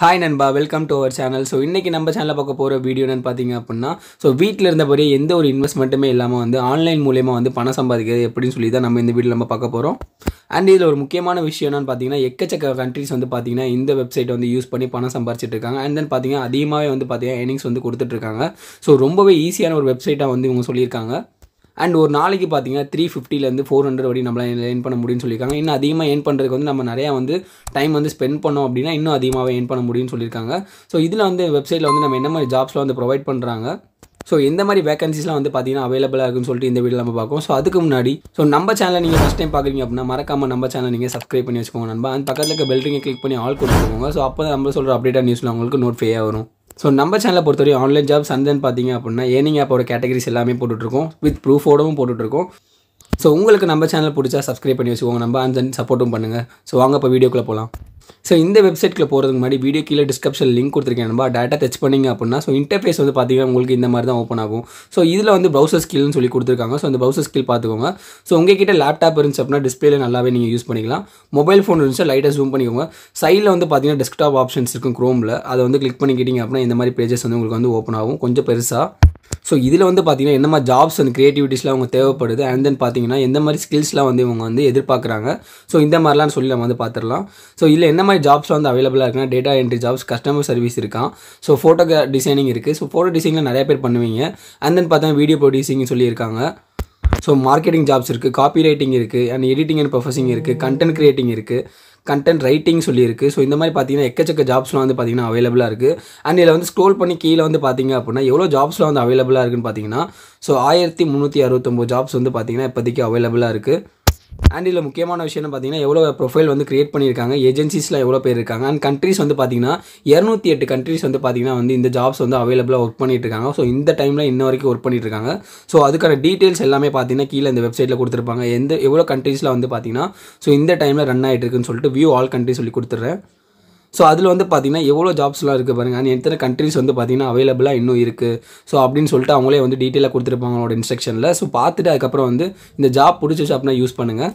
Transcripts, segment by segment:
hi நண்பா welcome to our channel so இன்றைக்கி நம்ம சேனலில் பார்க்க போகிற வீடியோ பார்த்தீங்க அப்படின்னா ஸோ வீட்டில் இருந்தபடியே எந்த ஒரு இன்வெஸ்ட்மெண்ட்டுமே இல்லாமல் வந்து ஆன்லைன் மூலயமா வந்து பணம் சம்பாதிக்கிறது எப்படின்னு சொல்லி தான் நம்ம இந்த வீட்டில் நம்ம பார்க்க போகிறோம் அண்ட் இதில் ஒரு முக்கியமான விஷயம் என்னன்னு பார்த்தீங்கன்னா எக்கச்சக்க கண்ட்ரிஸ் வந்து பார்த்தீங்கன்னா இந்த வெப்சைட் வந்து யூஸ் பண்ணி பணம் சம்பாரிச்சிட்டு இருக்காங்க அண்ட் தென் பார்த்தீங்கன்னா அதிகமாகவே வந்து பார்த்தீங்கன்னா ஏர்னிங்ஸ் வந்து கொடுத்துட்ருக்காங்க ஸோ ரொம்பவே ஈஸியான ஒரு வெப்சைட்டாக வந்து இவங்க சொல்லியிருக்காங்க அண்ட் ஒரு நாளைக்கு பார்த்தீங்கன்னா த்ரீ ஃபிஃப்டிலேருந்து ஃபோர் ஹண்ட்ரட் வரையும் நம்மளால் ஏன் பண்ண முடியும்னு சொல்லியிருக்காங்க இன்னும் அதிகமாக ஏன் பண்ணுறதுக்கு வந்து நம்ம நிறையா வந்து டைம் வந்து ஸ்பெண்ட் பண்ணோம் அப்படின்னா இன்னும் அதிகமாக ஏன் பண்ண முடியும்னு சொல்லியிருக்காங்க ஸோ இதில் வந்து வெப்சைட்டில் வந்து நம்ம என்ன மாதிரி ஜாப்ஸ்லாம் வந்து ப்ரொவைட் பண்ணுறாங்க ஸோ எந்த மாதிரி வேகன்சிஸ்லாம் வந்து பார்த்தீங்கன்னா அவைலபிளாக இருக்குன்னு சொல்லிட்டு இந்த வீடியோ நம்ம பார்க்கும் ஸோ அதுக்கு முன்னாடி ஸோ நம்ம சேனலை நீங்கள் ஃபஸ்ட் டைம் பார்க்குறீங்க அப்படின்னா மறக்காம நம்ம சேனலை நீங்கள் சப்ஸ்கிரைப் பண்ணி வச்சுக்கோங்க நண்பா அந்த பக்கத்தில் இருக்க பெல்ட்டிங்கை கிளிக் பண்ணி ஆள் கொடுத்துக்கோங்க ஸோ அப்போ தான் நம்ம சொல்கிற அப்டேட்டாக நியூஸில் உங்களுக்கு நோட் ஃபேயாக வரும் ஸோ நம்ம சேனலை பொறுத்தவரையும் ஆன்லைன் ஜாப்ஸ் அந்தன்னு பார்த்தீங்க அப்படின்னா ஏனிங் ஆப்போட கேட்டகரிஸ் எல்லாமே போட்டுட்ருக்கோம் வித் ப்ரூஃபோடவும் போட்டுட்ருக்கோம் ஸோ உங்களுக்கு நம்ம சேனல் பிடிச்சா சப்ஸ்கிரைப் பண்ணி வச்சுக்கோங்க நம்ம அந்த சப்போர்ட்டும் பண்ணுங்கள் ஸோ வாங்க இப்போ வீடியோக்குள்ளே போகலாம் ஸோ இந்த வெப்சைட்டில் போகிறதுக்கு முன்னாடி வீடியோ கீழே டிஸ்கிரிப்ஷன் லிங்க் கொடுத்துருக்கேன் நம்ம டேட்டா டச் பண்ணிங்க அப்படின்னா ஸோ இன்டர்ஃபேஸ் வந்து பார்த்தீங்கன்னா உங்களுக்கு இந்த மாதிரி தான் ஓப்பன் ஆகும் ஸோ இதில் வந்து ப்ரௌசர் ஸ்கில்னு சொல்லி கொடுத்துருக்காங்க ஸோ அந்த ப்ரௌசர் ஸ்கில் பார்த்துக்கோங்க ஸோ உங்கள் கிட்டே லேப்டாப் இருந்துச்சு அப்படின்னா டிஸ்பிளேல நல்லாவே நீங்கள் யூஸ் பண்ணிக்கலாம் மொபைல் ஃபோன் இருந்துச்சு லைட்டாக ஜூம் பண்ணிக்கோங்க சைடில் வந்து பார்த்தீங்கன்னா டெஸ்க்டாப் ஆப்ஷன்ஸ் இருக்கும் க்ரோமில் அதை வந்து கிளிக் பண்ணிக்கிட்டிங்க அப்படின்னா இந்த மாதிரி பேஜஸ் வந்து உங்களுக்கு வந்து ஓப்பன் ஆகும் கொஞ்சம் பெருசாக ஸோ இதில் வந்து பார்த்திங்கன்னா என்ன மாதிரி ஜாப்ஸ் அண்ட் க்ரியேட்டிவிட்டிஸ்லாம் அவங்க தேவைப்படுது அண்ட் தென் பார்த்திங்கன்னா எந்த மாதிரி ஸ்கில்ஸ்லாம் வந்து இவங்க வந்து எதிர்பார்க்குறாங்க ஸோ இந்த மாதிரிலாம் சொல்லி நம்ம வந்து பார்த்துடலாம் ஸோ இதில் என்ன மாதிரி ஜாப்ஸ் வந்து அவைலபிளாக இருக்குன்னா data entry jobs customer service இருக்கான் ஸோ ஃபோட்டோ டிசைனிங் இருக்குது ஸோ ஃபோட்டோ டிசைனிங்லாம் நிறைய பேர் பண்ணுவீங்க அண்ட் தென் பார்த்தா வீடியோ ப்ரொடியூசிங் சொல்லியிருக்காங்க ஸோ மார்க்கெட்டிங் ஜாப்ஸ் இருக்குது காப்பி ரைட்டிங் இருக்குது அண்ட் எடிட்டிங் அண்ட் ப்ரொஃபஸிங் இருக்குது கண்டென்ட் க்ரியேட்டிங் இருக்குது கண்டென்ட் ரைட்டிங் சொல்லியிருக்கு ஸோ இந்த மாதிரி பார்த்தீங்கன்னா எக்கச்சக்க ஜாப்ஸ்லாம் வந்து பார்த்தீங்கன்னா அவைலபிளாக இருக்குது அண்ட் இதில் வந்து ஸ்க்ரோல் பண்ணி கீழே வந்து பார்த்தீங்க அப்படின்னா எவ்வளோ ஜாப்ஸ்லாம் வந்து அவைலபிளாக இருக்குன்னு பார்த்தீங்கன்னா ஸோ ஆயிரத்தி முந்நூற்றி அறுபத்தொம்போது ஜாப்ஸ் வந்து பார்த்தீங்கன்னா இப்போதைக்கு அவைலபிளாக இருக்குது அண்ட் இதில் முக்கியமான விஷயம்னு பார்த்தீங்கன்னா எவ்வளோ ப்ரொஃபைல் வந்து கிரியேட் பண்ணியிருக்காங்க ஏஜென்சிஸில் எவ்வளோ பேர் இருக்காங்க அண்ட் கண்ட்ரீஸ் வந்து பார்த்தீங்கன்னா இரநூத்தி எட்டு கண்ட்ரீஸ் வந்து பார்த்தீங்கன்னா வந்து இந்த ஜாப்ஸ் வந்து அவைலபிளாக ஒர்க் பண்ணிட்டுருக்காங்க இருக்காங்க ஸோ இந்த டைமில் இன்ன வரைக்கும் ஒர்க் பண்ணியிருக்காங்க ஸோ அதுக்கான டீட்டெயில்ஸ் எல்லாமே பார்த்தீங்கன்னா கீழே இந்த வெப்சைட்டில் கொடுத்துருப்பாங்க எந்த எவ்வளோ கண்ட்ரீஸில் வந்து பார்த்தீங்கன்னா ஸோ இந்த டைமில் ரன் ஆகிட்டு இருக்குன்னு சொல்லிட்டு வியூ ஆல் கண்ட்ரி சொல்லி கொடுத்துட்றேன் ஸோ அதில் வந்து பார்த்திங்கன்னா எவ்வளோ ஜாப்ஸ்லாம் இருக்குது பாருங்கள் அந்த எத்தனை கண்ட்ரிஸ் வந்து பார்த்திங்கன்னா அவைலபிளாக இன்னும் இருக்குது ஸோ அப்படின்னு சொல்லிட்டு அவங்களே வந்து டீட்டெயிலாக கொடுத்துருப்பாங்க அவங்களோட இன்ஸ்ட்ரக்ஷனில் ஸோ பார்த்துட்டு அதுக்கப்புறம் வந்து இந்த ஜாப் பிடிச்ச அப்படின்னா யூஸ் பண்ணுங்கள்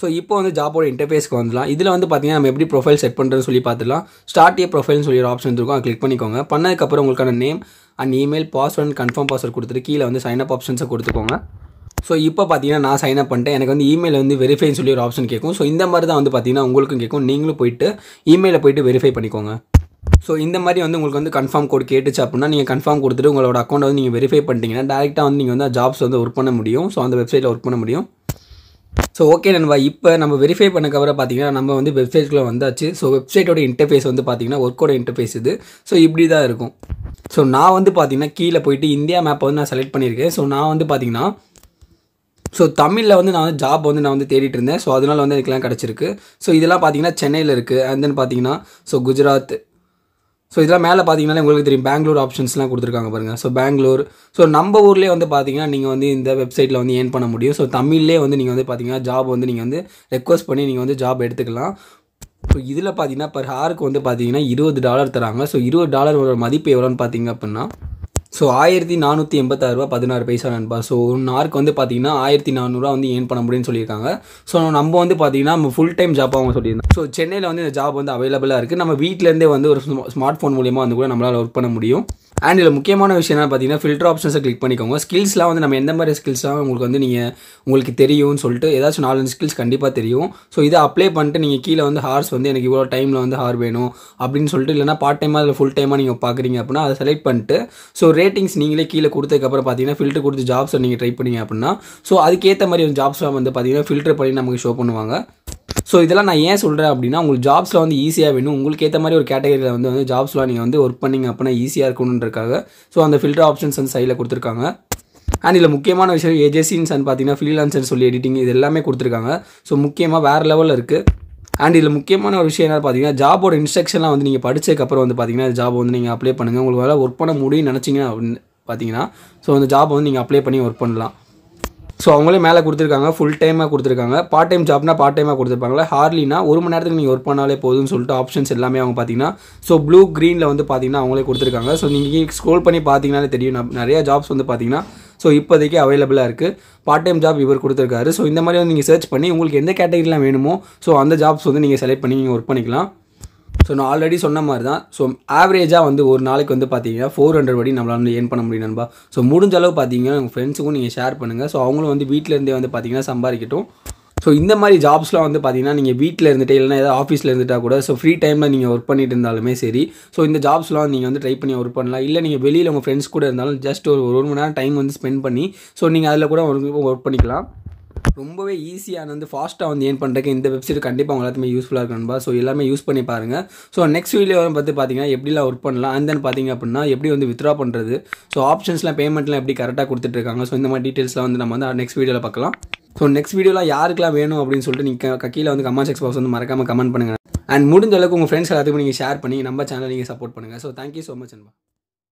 ஸோ இப்போ வந்து ஜாப்போட இன்டர்ஃபேஸ்க்கு வந்துடலாம் இதில் வந்து பார்த்தீங்கன்னா நம்ம எப்படி ப்ரொஃபைல் செட் பண்ணுறதுன்னு சொல்லி பார்த்துலாம் ஸ்டார்ட் ஏ ப்ரொஃபைல்னு சொல்லி ஒரு ஆப்ஷன் இருக்கும் கிளிக் பண்ணிக்கோங்க பண்ணதுக்கப்புறம் உங்களுக்கான name and email password confirm password கொடுத்துட்டு கீழே வந்து சைன் அப் ஆப்ஷன்ஸை கொடுத்துக்கோங்க ஸோ இப்போ பார்த்தீங்கன்னா நான் சைன் அப் பண்ணிட்டேன் எனக்கு வந்து இமெயில் வந்து வெரிஃபைன்னு சொல்லி ஒரு ஆப்ஷன் கேட்கும் ஸோ இந்த மாதிரி தான் வந்து பார்த்தீங்கன்னா உங்களுக்கும் கேட்கும் நீங்களும் போயிட்டு இமெயிலில் போயிட்டு வெரிஃபை பண்ணிக்கோங்க ஸோ இந்த மாதிரி வந்து உங்களுக்கு வந்து கன்ஃபார்ம் கோட் கேட்டுச்சு அப்படின்னா நீங்கள் கன்ஃபார்ம் கொடுத்துட்டு உங்களோட அக்கௌண்ட் வந்து நீங்கள் வெரிஃபை பண்ணிட்டீங்கன்னா டேரெக்டாக வந்து நீங்கள் வந்து ஜாப்ஸ் வந்து ஒர்க் பண்ண முடியும் ஸோ அந்த வெப்சைட்டில் ஒர்க் பண்ண முடியும் ஸோ ஓகே நண்பா இப்போ நம்ம வெரிஃபை பண்ணக்கப்புறம் பார்த்தீங்கன்னா நம்ம வந்து வெப்சைட்டுக்குள்ளே வந்தாச்சு ஸோ வெப்சைட்டோட இன்டர்ஃபேஸ் வந்து பார்த்தீங்கன்னா ஒர்க்கோட இன்டர்ஃபேஸ் இது ஸோ இப்படி தான் இருக்கும் ஸோ நான் வந்து பார்த்தீங்கன்னா கீழே போயிட்டு இந்தியா மேப்பை வந்து நான் செலக்ட் பண்ணியிருக்கேன் ஸோ நான் வந்து பார்த்தீங்கன்னா ஸோ தமிழில் வந்து நான் வந்து ஜாப் வந்து நான் வந்து தேடிட்டு இருந்தேன் ஸோ அதனால் வந்து எனக்குலாம் கிடச்சிருக்கு ஸோ இதெல்லாம் பார்த்தீங்கன்னா சென்னையில் இருக்குது அண்ட் தென் பார்த்தீங்கன்னா ஸோ குஜராத் ஸோ இதெல்லாம் மேலே பார்த்தீங்கன்னா உங்களுக்கு தெரியும் பெங்களூர் ஆப்ஷன்ஸ்லாம் கொடுத்துருக்காங்க பாருங்கள் ஸோ பெங்களூர் ஸோ நம்ம ஊர்லேயே வந்து பார்த்தீங்கன்னா நீங்கள் வந்து இந்த வெப்சைட்டில் வந்து ஏர்ன் பண்ண முடியும் ஸோ தமிழ்லேயே வந்து நீங்கள் வந்து பார்த்தீங்கன்னா ஜாப் வந்து நீங்கள் வந்து ரெக்வஸ்ட் பண்ணி நீங்கள் வந்து ஜாப் எடுத்துக்கலாம் ஸோ இதில் பார்த்தீங்கன்னா பர் ஹாருக்கு வந்து பார்த்தீங்கன்னா இருபது டாலர் தராங்க ஸோ இருபது டாலரோட மதிப்பு எவ்வளோன்னு பார்த்தீங்க அப்படின்னா ஸோ ஆயிரத்தி நானூற்றி எண்பத்தாறுரூவா பதினாறு பைசா நண்பா ஸோ நார்க் வந்து பார்த்தீங்கன்னா ஆயிரத்தி நானூறுரூவா வந்து ஏர்ன் பண்ண முடியும்னு சொல்லியிருக்காங்க ஸோ நம்ம வந்து பார்த்தீங்கன்னா நம்ம ஃபுல் டைம் ஜாப்பாக அவங்க சொல்லியிருந்தோம் ஸோ சென்னையில் வந்து இந்த ஜாப் வந்து அவைலபிளாக இருக்குது நம்ம வீட்டிலேருந்தே வந்து ஒரு ஸ்மார்ட் ஃபோன் மூலியமாக வந்து கூட நம்மளால் ஒர்க் பண்ண முடியும் அண்ட் இதில் முக்கியமான விஷயம் என்ன பார்த்தீங்கன்னா ஃபில்டர் ஆப்ஷன்ஸை கிளிக் பண்ணிக்கோங்க ஸ்கில்ஸ்லாம் வந்து நம்ம எந்த மாதிரி ஸ்கில்ஸ்லாம் உங்களுக்கு வந்து நீங்கள் உங்களுக்கு தெரியும்னு சொல்லிட்டு ஏதாச்சும் நாலஞ்சு ஸ்கில்ஸ் கண்டிப்பாக தெரியும் ஸோ இதை அப்ளை பண்ணிட்டு நீங்கள் கீழே வந்து ஹார்ஸ் வந்து எனக்கு இவ்வளோ டைமில் வந்து ஹார் வேணும் அப்படின்னு சொல்லிட்டு இல்லைனா பார்ட் டைமாக அதில் ஃபுல் டைமாக நீங்கள் பார்க்குறீங்க அப்படின்னா அதை செலக்ட் பண்ணிட்டு ஸோ ரேட்டிங்ஸ் நீங்களே கீழே கொடுத்ததுக்கப்புறம் பார்த்தீங்கன்னா ஃபில்டர் கொடுத்து ஜாப்ஸை நீங்கள் ட்ரை பண்ணிங்க அப்படின்னா ஸோ அதுக்கேற்ற மாதிரி ஜாப்ஸ்லாம் வந்து பார்த்தீங்கன்னா ஃபில்டர் பண்ணி நமக்கு ஷோ பண்ணுவாங்க ஸோ இதெல்லாம் நான் ஏன் சொல்கிறேன் அப்படின்னா உங்களுக்கு ஜாப்ஸில் வந்து ஈஸியாக வேணும் உங்களுக்கு ஏற்ற மாதிரி ஒரு கேட்டகரியில் வந்து வந்து ஜாப்ஸ்லாம் நீங்கள் வந்து ஒர்க் பண்ணிங்க அப்படின்னா ஈஸியாக இருக்கணுன்றக்காக ஸோ அந்த ஃபில்டர் ஆப்ஷன்ஸ் வந்து சைடில் கொடுத்துருக்காங்க அண்ட் இதில் முக்கியமான விஷயம் ஏஜென்சின்ஸ் அண்ட் பார்த்தீங்கன்னா ஃப்ரீலான்சர் சொல்லி எடிட்டிங் இது எல்லாமே கொடுத்துருக்காங்க ஸோ முக்கியமாக வேறு லெவலில் இருக்குது அண்ட் இதில் முக்கியமான ஒரு விஷயம் என்ன பார்த்தீங்கன்னா ஜாபோட இன்ஸ்ட்ரக்ஷன்லாம் வந்து நீங்கள் படித்ததுக்கப்புறம் வந்து பார்த்தீங்கன்னா ஜாப் வந்து நீங்கள் அப்ளை பண்ணுங்கள் உங்களுக்கு வேலை ஒர்க் பண்ண முடியும்னு நினச்சிங்க அப்படின்னு பார்த்தீங்கன்னா ஸோ அந்த ஜாப் வந்து நீங்கள் அப்ளை பண்ணி ஒர்க் பண்ணலாம் ஸோ அவங்களே மேலே கொடுத்துருக்காங்க ஃபுல் டைமாக கொடுத்துருக்காங்க பார்ட் டைம் ஜாப்னா பார்ட் டைமாக கொடுத்துருப்பாங்களே ஹார்லினா ஒரு மணி நேரத்துக்கு நீங்கள் ஒர்க் பண்ணாலே போதும்னு சொல்லிட்டு ஆப்ஷன்ஸ் எல்லாமே அவங்க பார்த்தீங்கன்னா ஸோ ப்ளூ க்ரீனில் வந்து பார்த்தீங்கன்னா அவங்களே கொடுத்துருக்காங்க ஸோ நீங்கள் ஸ்க்ரோல் பண்ணி பார்த்தீங்கன்னாலே தெரியும் நிறையா ஜாப்ஸ் வந்து பார்த்தீங்கன்னா ஸோ இப்போதைக்கு அவைலபிளாக இருக்குது பார்ட் டைம் ஜாப் இவர் கொடுத்துருக்காரு ஸோ இந்த மாதிரி வந்து நீங்கள் சர்ச் பண்ணி உங்களுக்கு எந்த கேட்டகரிலாம் வேணுமோ ஸோ அந்த ஜாப்ஸ் வந்து நீங்கள் செலக்ட் பண்ணி நீங்கள் ஒர்க் பண்ணிக்கலாம் ஸோ நான் ஆல்ரெடி சொன்ன மாதிரி தான் ஸோ ஆவரேஜாக வந்து ஒரு நாளைக்கு வந்து பார்த்தீங்கன்னா ஃபோர் ஹண்ட்ரட் வடி நம்மளால் வந்து ஏர்ன் பண்ண முடியும் நண்பா ஸோ முடிஞ்ச அளவு பார்த்தீங்கன்னா உங்கள் ஃப்ரெண்ட்ஸுக்கும் நீங்கள் ஷேர் பண்ணுங்கள் ஸோ அவங்களும் வந்து வீட்டிலேருந்தே வந்து பார்த்தீங்கன்னா சம்பாதிக்கட்டும் ஸோ இந்த மாதிரி ஜாப்ஸ்லாம் வந்து பார்த்தீங்கன்னா நீங்கள் வீட்டில் இருந்துட்டு இல்லைனா ஏதாவது ஆஃபீஸில் இருந்துட்டால் கூட ஸோ ஃப்ரீ டைமில் நீங்கள் ஒர்க் பண்ணிட்டு இருந்தாலுமே சரி ஸோ இந்த ஜாப்ஸ்லாம் நீங்கள் வந்து ட்ரை பண்ணி ஒர்க் பண்ணலாம் இல்லை நீங்கள் வெளியில் உங்கள் ஃப்ரெண்ட்ஸ் கூட இருந்தாலும் ஜஸ்ட் ஒரு ஒரு மணி நேரம் டைம் வந்து ஸ்பெண்ட் பண்ணி ஸோ நீங்கள் அதில் கூட ஒர்க் பண்ணிக்கலாம் ரொம்பவே ஈஸியாக வந்து ஃபாஸ்ட்டாக வந்து ஏன் பண்ணுறதுக்கு இந்த வெப்சைட் கண்டிப்பாக உங்கள் எல்லாத்துமே யூஸ்ஃபுல்லாக இருக்கணும்பா ஸோ எல்லாமே யூஸ் பண்ணி பாருங்கள் ஸோ நெக்ஸ்ட் வீடியோ பார்த்து பார்த்தீங்கன்னா எப்படிலாம் ஒர்க் பண்ணலாம் அண்ட் தென் பார்த்தீங்க அப்படின்னா எப்படி வந்து வித்ரா பண்ணுறது ஸோ ஆப்ஷன்ஸ்லாம் பேமெண்ட்லாம் எப்படி கரெக்டாக கொடுத்துட்ருக்காங்க ஸோ இந்த மாதிரி டீட்டெயில்ஸ்லாம் வந்து நம்ம வந்து நெக்ஸ்ட் வீடியோவில் பார்க்கலாம் ஸோ நெக்ஸ்ட் வீடியோவில் யாருக்கெல்லாம் வேணும் அப்படின்னு சொல்லிட்டு நீங்கள் கீழே வந்து கமெண்ட் செக்ஸ் பாக்ஸ் வந்து மறக்காமல் கமெண்ட் பண்ணுங்கள் அண்ட் முடிஞ்ச அளவுக்கு உங்கள் ஃப்ரெண்ட்ஸ் எல்லாத்துக்கும் நீங்கள் ஷேர் பண்ணி நம்ம சேனல் நீங்கள் சப்போர்ட் பண்ணுங்கள் ஸோ தேங்க்யூ ஸோ மச் அன்பா